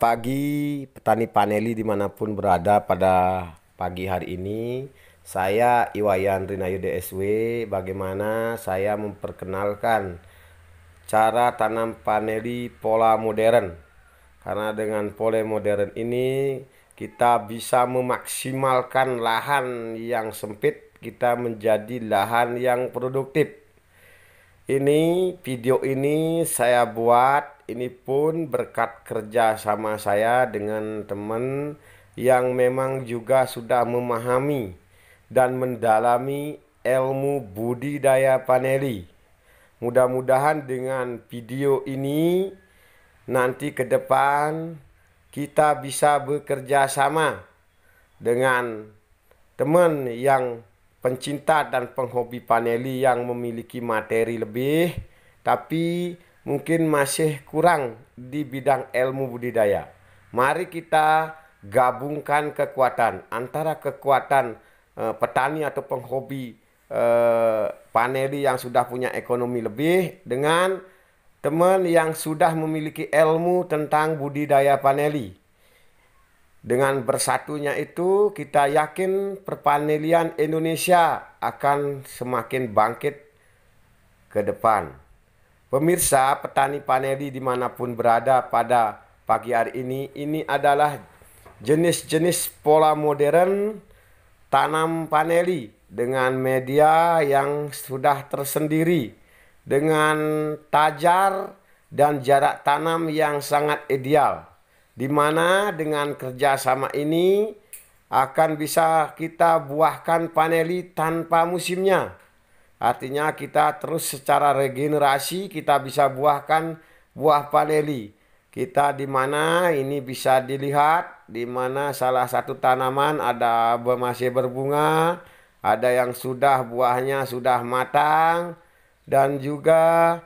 pagi petani paneli dimanapun berada pada pagi hari ini Saya Iwayan Rinayu DSW Bagaimana saya memperkenalkan cara tanam paneli pola modern Karena dengan pola modern ini kita bisa memaksimalkan lahan yang sempit Kita menjadi lahan yang produktif Ini video ini saya buat ini pun berkat kerja sama saya dengan teman yang memang juga sudah memahami dan mendalami ilmu budidaya paneli. Mudah-mudahan dengan video ini nanti ke depan kita bisa bekerja sama dengan teman yang pencinta dan penghobi paneli yang memiliki materi lebih tapi mungkin masih kurang di bidang ilmu budidaya. Mari kita gabungkan kekuatan antara kekuatan eh, petani atau penghobi eh, paneli yang sudah punya ekonomi lebih dengan teman yang sudah memiliki ilmu tentang budidaya paneli. Dengan bersatunya itu, kita yakin perpanelian Indonesia akan semakin bangkit ke depan. Pemirsa, petani paneli dimanapun berada pada pagi hari ini, ini adalah jenis-jenis pola modern tanam paneli dengan media yang sudah tersendiri, dengan tajar dan jarak tanam yang sangat ideal, di mana dengan kerjasama ini akan bisa kita buahkan paneli tanpa musimnya Artinya kita terus secara regenerasi kita bisa buahkan buah paleli. Kita di mana ini bisa dilihat di mana salah satu tanaman ada masih berbunga, ada yang sudah buahnya sudah matang dan juga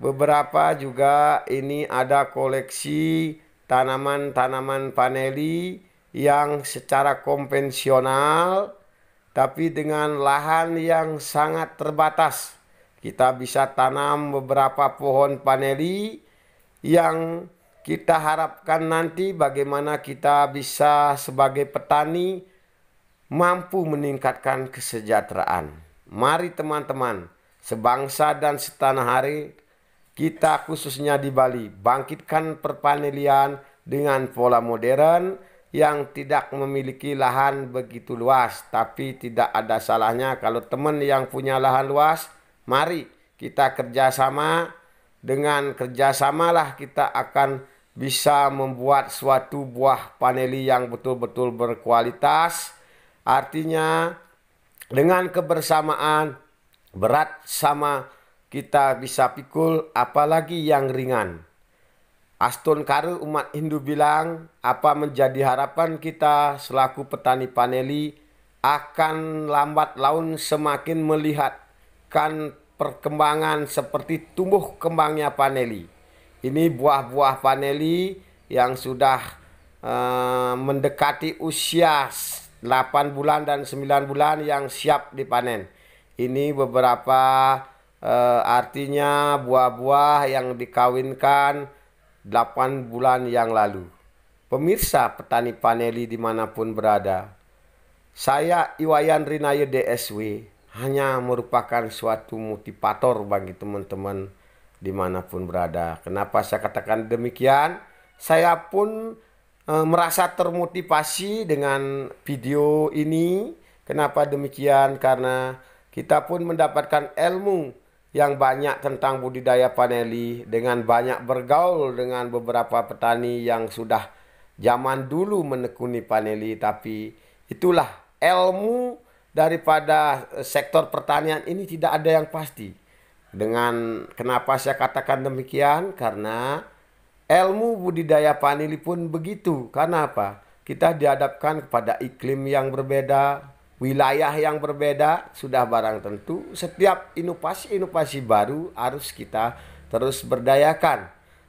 beberapa juga ini ada koleksi tanaman-tanaman paneli yang secara konvensional tapi dengan lahan yang sangat terbatas, kita bisa tanam beberapa pohon paneli yang kita harapkan nanti bagaimana kita bisa sebagai petani mampu meningkatkan kesejahteraan. Mari teman-teman, sebangsa dan setanah hari, kita khususnya di Bali, bangkitkan perpanelian dengan pola modern yang tidak memiliki lahan begitu luas, tapi tidak ada salahnya kalau teman yang punya lahan luas, mari kita kerjasama. Dengan kerjasamalah kita akan bisa membuat suatu buah paneli yang betul-betul berkualitas. Artinya dengan kebersamaan berat sama kita bisa pikul apalagi yang ringan. Aston Karu umat Hindu bilang apa menjadi harapan kita selaku petani paneli akan lambat laun semakin melihatkan perkembangan seperti tumbuh kembangnya paneli. Ini buah-buah paneli yang sudah uh, mendekati usia 8 bulan dan 9 bulan yang siap dipanen. Ini beberapa uh, artinya buah-buah yang dikawinkan 8 bulan yang lalu. Pemirsa petani paneli dimanapun berada, saya Iwayan Rinaya DSW hanya merupakan suatu motivator bagi teman-teman dimanapun berada. Kenapa saya katakan demikian? Saya pun e, merasa termotivasi dengan video ini. Kenapa demikian? Karena kita pun mendapatkan ilmu yang banyak tentang budidaya paneli dengan banyak bergaul dengan beberapa petani yang sudah zaman dulu menekuni paneli tapi itulah ilmu daripada eh, sektor pertanian ini tidak ada yang pasti. Dengan kenapa saya katakan demikian? Karena ilmu budidaya paneli pun begitu. Karena apa? Kita dihadapkan kepada iklim yang berbeda, wilayah yang berbeda sudah barang tentu setiap inovasi-inovasi baru harus kita terus berdayakan.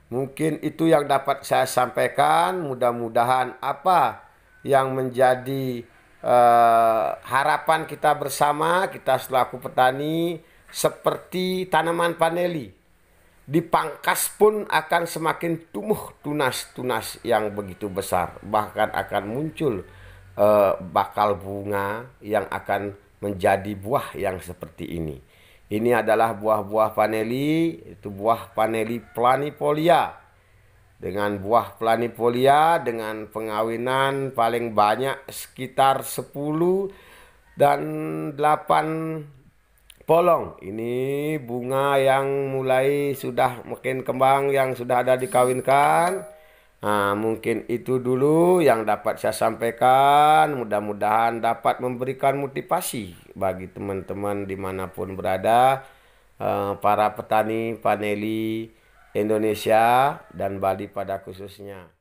Mungkin itu yang dapat saya sampaikan. Mudah-mudahan apa yang menjadi Uh, harapan kita bersama, kita selaku petani, seperti tanaman paneli. Dipangkas pun akan semakin tumbuh tunas-tunas yang begitu besar, bahkan akan muncul eh, bakal bunga yang akan menjadi buah yang seperti ini. Ini adalah buah-buah paneli, itu buah paneli planipolia Dengan buah planipolia dengan pengawinan paling banyak sekitar 10 dan 8 polong. Ini bunga yang mulai sudah mungkin kembang yang sudah ada dikawinkan. Nah, mungkin itu dulu yang dapat saya sampaikan. Mudah-mudahan dapat memberikan motivasi bagi teman-teman dimanapun berada, eh, para petani paneli Indonesia dan Bali pada khususnya.